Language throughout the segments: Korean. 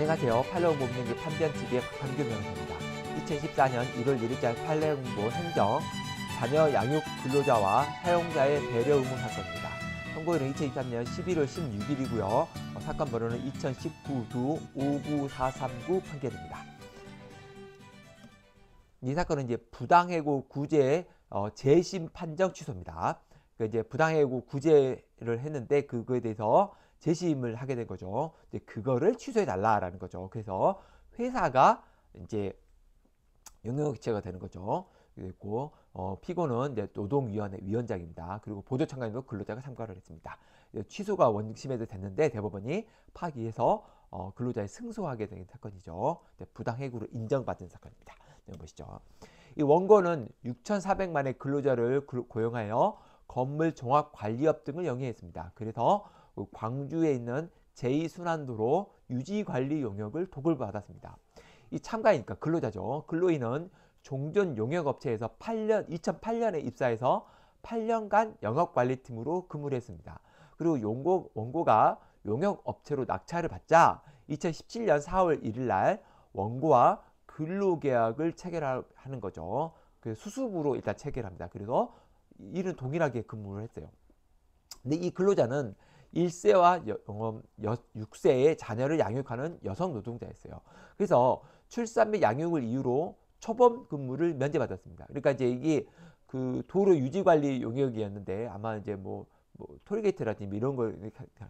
안녕하세요. 팔레옹 문명기 판변TV의 박한규 명입니다 2014년 1월 1일자 팔레옹본 행정 자녀 양육 근로자와 사용자의 배려 의무 사건입니다. 선고일은 2023년 11월 16일이고요. 어, 사건 번호는 2 0 1 9 59439 판결입니다. 이 사건은 이제 부당해고 구제 어, 재심 판정 취소입니다. 그 이제 부당해고 구제를 했는데 그거에 대해서 재심을 하게 된 거죠. 이제 그거를 취소해 달라라는 거죠. 그래서 회사가 이제 영역체가 되는 거죠. 그리고 어, 피고는 이제 노동위원회 위원장입니다. 그리고 보조 참관인으 근로자가 참가를 했습니다. 취소가 원심에도 됐는데 대법원이 파기해서 어, 근로자의 승소하게 된 사건이죠. 부당해고로 인정받은 사건입니다. 보시죠. 이 원고는 6,400만의 근로자를 고용하여 건물 종합 관리업 등을 영위했습니다. 그래서 그 광주에 있는 제2순환도로 유지관리 용역을 도굴받았습니다. 이 참가이니까 근로자죠. 근로인은 종전 용역업체에서 8년, 2008년에 입사해서 8년간 영업관리팀으로 근무를 했습니다. 그리고 용고, 원고가 용역업체로 낙찰을 받자 2017년 4월 1일 날 원고와 근로계약을 체결하는 거죠. 그 수습으로 일단 체결합니다. 그래서 일은 동일하게 근무를 했어요. 근데 이 근로자는 1세와 6세의 어, 자녀를 양육하는 여성 노동자였어요. 그래서 출산 및 양육을 이유로 초범 근무를 면제받았습니다. 그러니까 이제 이게 그 도로 유지 관리 용역이었는데 아마 이제 뭐, 뭐 톨게이트라든지 뭐 이런 걸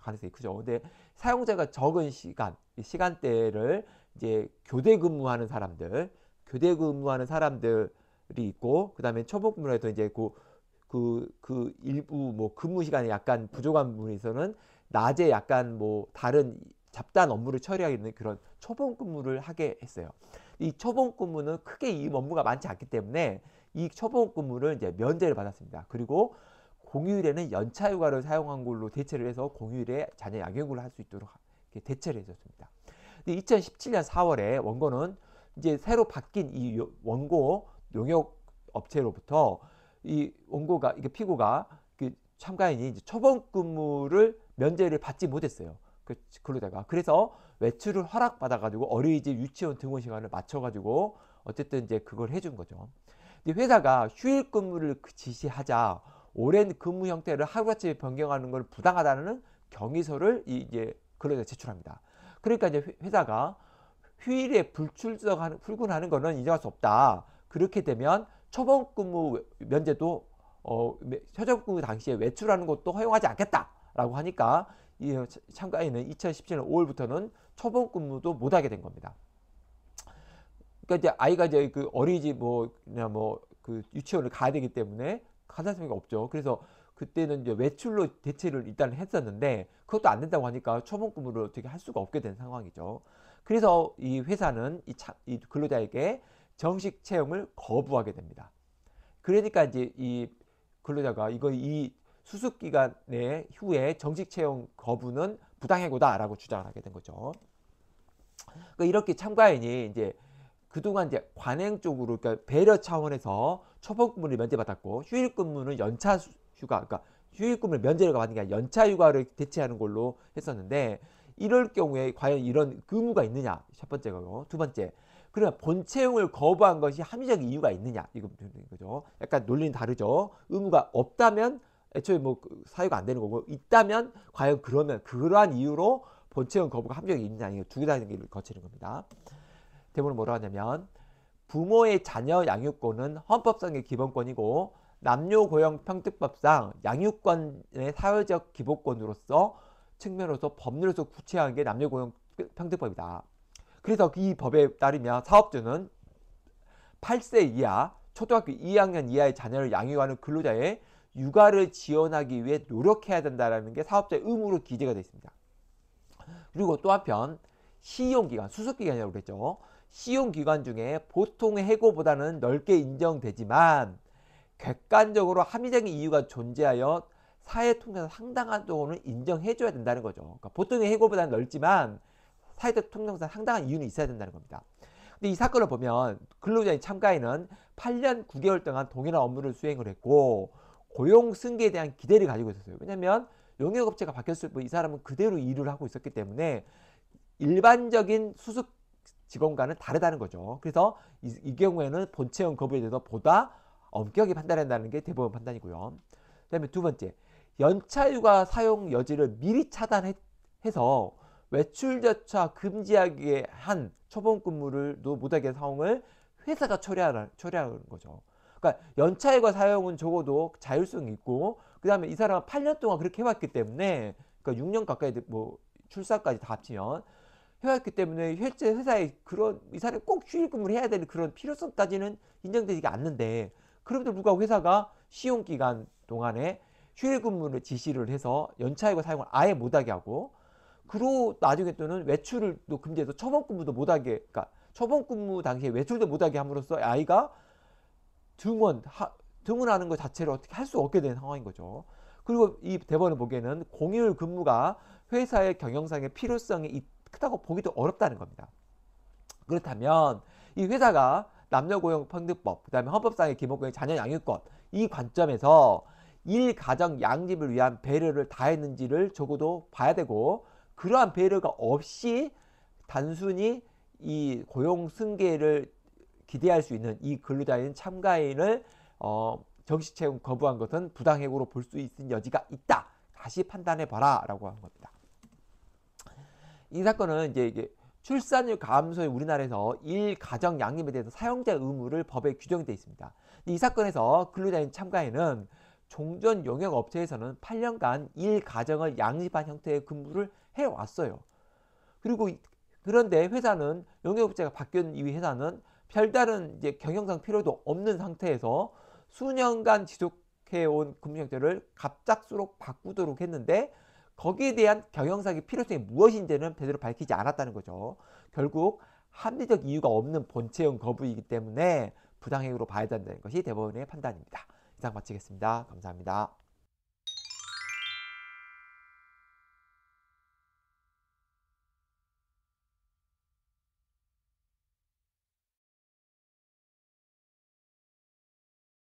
가능성이 크죠. 근데 사용자가 적은 시간, 시간대를 이제 교대 근무하는 사람들, 교대 근무하는 사람들이 있고 그다음에 초범 근무라서 이제 그 그, 그 일부 뭐 근무 시간에 약간 부족한 부분에서는 낮에 약간 뭐 다른 잡단 업무를 처리하는 그런 초봉 근무를 하게 했어요. 이 초봉 근무는 크게 이 업무가 많지 않기 때문에 이 초봉 근무를 이제 면제를 받았습니다. 그리고 공휴일에는 연차 휴가를 사용한 걸로 대체를 해서 공휴일에 자녀 양육을 할 수 있도록 이렇게 대체를 해줬습니다. 근데 2017년 4월에 원고는 이제 새로 바뀐 이 원고 용역 업체로부터 이 원고가 이게 피고가 그 참가인이 이제 초범 근무를 면제를 받지 못했어요. 그, 그러다가 그래서 외출을 허락받아가지고 어린이집 유치원 등원 시간을 맞춰가지고 어쨌든 이제 그걸 해준 거죠. 근데 회사가 휴일 근무를 그 지시하자 오랜 근무 형태를 하루아침에 변경하는 건 부당하다는 경위서를 이제 근로자 제출합니다. 그러니까 이제 회사가 휴일에 불출석하는, 출근하는 거는 인정할 수 없다. 그렇게 되면 초범 근무 면제도 어, 초범 근금 당시에 외출하는 것도 허용하지 않겠다라고 하니까 이 참가인은 2017년 5월부터는 초범 근무도 못하게 된 겁니다. 그러니까 이제 아이가 이제 그 어린이집 뭐 그냥 뭐그 유치원을 가야 되기 때문에 가다 산 수가 없죠. 그래서 그때는 이제 외출로 대체를 일단 했었는데 그것도 안 된다고 하니까 초범 근무를 어떻게 할 수가 없게 된 상황이죠. 그래서 이 회사는 이, 차, 이 근로자에게 정식 채용을 거부하게 됩니다. 그러니까 이제 이 근로자가 이거 이 수습 기간 내 후에 정식 채용 거부는 부당해고다라고 주장하게 된 거죠. 그러니까 이렇게 참가인이 이제 그동안 이제 관행 쪽으로 그러니까 배려 차원에서 초복근무를 면제받았고 휴일근무는 연차 휴가 그러니까 휴일근무를 면제를 받는 게 아니라 연차 휴가를 대체하는 걸로 했었는데 이럴 경우에 과연 이런 의무가 있느냐 첫 번째고요. 두 번째 그러면 본채용을 거부한 것이 합리적인 이유가 있느냐 이거 거죠. 약간 논리는 다르죠. 의무가 없다면 애초에 뭐 그 사유가 안 되는 거고 있다면 과연 그러면 그러한 이유로 본채용 거부가 합리적이 있느냐 이거 두개다단 길을 거치는 겁니다. 대본을 뭐라 고 하냐면 부모의 자녀 양육권은 헌법상의 기본권이고 남녀고용평등법상 양육권의 사회적 기본권으로서 측면으로서 법률에서 구체화한 게 남녀고용평등법이다. 그래서 이 법에 따르면 사업주는 8세 이하 초등학교 2학년 이하의 자녀를 양육하는 근로자의 육아를 지원하기 위해 노력해야 된다는게 사업자의 의무로 기재가 되어 있습니다. 그리고 또 한편 시용기간, 수습기간이라고 그랬죠. 시용기간 중에 보통의 해고보다는 넓게 인정되지만 객관적으로 합리적인 이유가 존재하여 사회 통해서 상당한 도움을 인정해줘야 된다는 거죠. 그러니까 보통의 해고보다는 넓지만 사회적 통념상 상당한 이유는 있어야 된다는 겁니다. 근데 이 사건을 보면 근로자인 참가인은 8년 9개월 동안 동일한 업무를 수행을 했고 고용 승계에 대한 기대를 가지고 있었어요. 왜냐하면 용역업체가 바뀌었을 뿐 이 사람은 그대로 일을 하고 있었기 때문에 일반적인 수습 직원과는 다르다는 거죠. 그래서 이, 이 경우에는 본체형 거부에 대해서 보다 엄격히 판단한다는 게 대법원 판단이고요. 그다음에 두 번째 연차휴가 사용 여지를 미리 차단해서 외출조차 금지하게 한 초범 근무를 못하게 상황을 회사가 처리하라, 처리하는 거죠. 그러니까 연차액과 사용은 적어도 자율성이 있고 그 다음에 이 사람은 8년 동안 그렇게 해왔기 때문에 그러니까 6년 가까이 뭐 출사까지 다 합치면 해왔기 때문에 실제 회사에 그런 이 사람이 꼭 휴일 근무를 해야 되는 그런 필요성까지는 인정되지 않는데 그럼에도 불구하고 회사가 시험 기간 동안에 휴일 근무를 지시를 해서 연차액과 사용을 아예 못하게 하고 그로 나중에 또는 외출을 또 금지해서 처분근무도 못하게 그러니까 처분근무 당시에 외출도 못하게 함으로써 아이가 등원 하, 등원하는 것 자체를 어떻게 할 수 없게 된 상황인 거죠. 그리고 이 대법원을 보기에는 공휴일 근무가 회사의 경영상의 필요성이 크다고 보기도 어렵다는 겁니다. 그렇다면 이 회사가 남녀고용평등법, 그 다음에 헌법상의 기본권의 자녀 양육권 이 관점에서 일, 가정, 양립을 위한 배려를 다했는지를 적어도 봐야 되고 그러한 배려가 없이 단순히 이 고용 승계를 기대할 수 있는 이 근로자인 참가인을 어, 정식 채용 거부한 것은 부당해고로볼 수 있는 여지가 있다. 다시 판단해 봐라라고 한 겁니다. 이 사건은 이제 이게 출산율 감소에 우리나라에서 일 가정 양립에 대해서 사용자 의무를 법에 규정돼 있습니다. 이 사건에서 근로자인 참가인은 종전 용역 업체에서는 8년간 일 가정을 양립한 형태의 근무를 해왔어요. 그리고 그런데 회사는 영역업체가 바뀐 이 회사는 별다른 이제 경영상 필요도 없는 상태에서 수년간 지속해온 금융형태를 갑작스럽게 바꾸도록 했는데 거기에 대한 경영상의 필요성이 무엇인지는 제대로 밝히지 않았다는 거죠. 결국 합리적 이유가 없는 본채형 거부이기 때문에 부당행위로 봐야 된다는 것이 대법원의 판단입니다. 이상 마치겠습니다. 감사합니다.